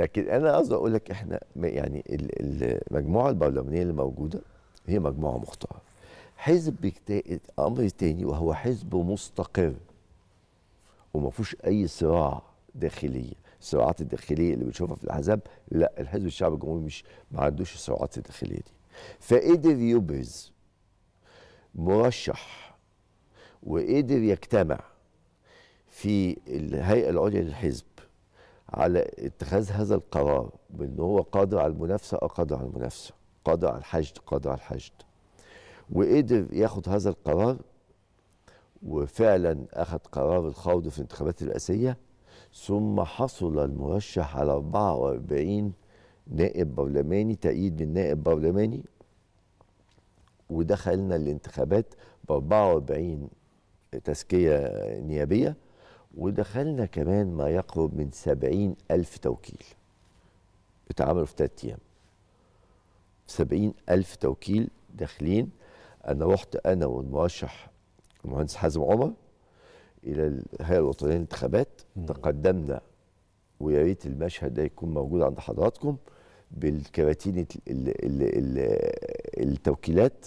لكن انا قصدي اقول لك احنا يعني المجموعه البرلمانيه اللي موجوده هي مجموعه مختاره حزب امر تاني وهو حزب مستقر وما فيهوش اي صراع داخليه الصراعات الداخليه اللي بنشوفها في الاحزاب لا الحزب الشعبي الجمهوري مش ما عندوش الصراعات الداخليه دي فقدر يبرز مرشح وقدر يجتمع في الهيئه العليا للحزب على اتخاذ هذا القرار بان هو قادر على المنافسه اه قادر على المنافسه قادر على الحشد قادر على الحشد وقدر ياخد هذا القرار وفعلا اخذ قرار الخوض في الانتخابات الرئاسيه ثم حصل المرشح على 44 نائب برلماني تأييد من نائب برلماني ودخلنا الانتخابات ب 44 تزكيه نيابيه ودخلنا كمان ما يقرب من سبعين ألف توكيل اتعملوا في ثلاث أيام سبعين ألف توكيل داخلين أنا رحت أنا والمرشح المهندس حازم عمر إلى الهيئة الوطنية للانتخابات تقدمنا ويا ريت المشهد ده يكون موجود عند حضراتكم بالكراتين التوكيلات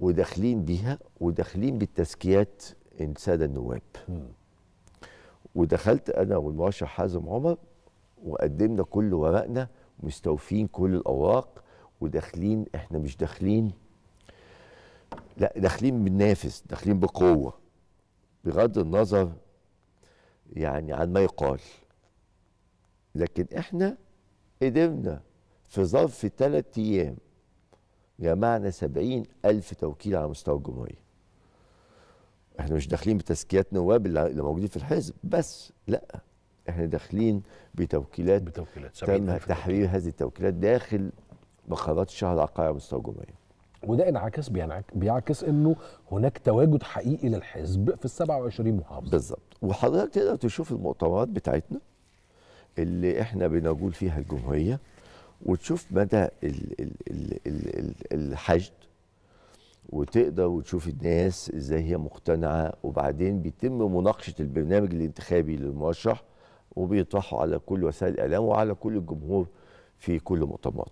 وداخلين بيها وداخلين بالتزكيات الساده النواب. ودخلت انا والمرشح حازم عمر وقدمنا كل ورقنا مستوفين كل الاوراق وداخلين احنا مش داخلين لا داخلين بننافس داخلين بقوه بغض النظر يعني عن ما يقال لكن احنا قدرنا في ظرف ثلاث ايام جمعنا سبعين الف توكيل على مستوى الجمهوريه احنا مش داخلين بتزكيات نواب اللي موجودين في الحزب بس لا احنا داخلين بتوكيلات بتوكيلات تم تحرير هذه التوكيلات داخل مقرات الشهر العقاري مستوى الجمهوريه وده انعكاس بيعكس انه هناك تواجد حقيقي للحزب في ال 27 محافظه بالظبط وحضرتك تقدر تشوف المؤتمرات بتاعتنا اللي احنا بنقول فيها الجمهوريه وتشوف مدى الحشد وتقدر وتشوف الناس ازاي هي مقتنعه وبعدين بيتم مناقشه البرنامج الانتخابي للمرشح وبيطرحه على كل وسائل الاعلام وعلى كل الجمهور في كل مؤتمراته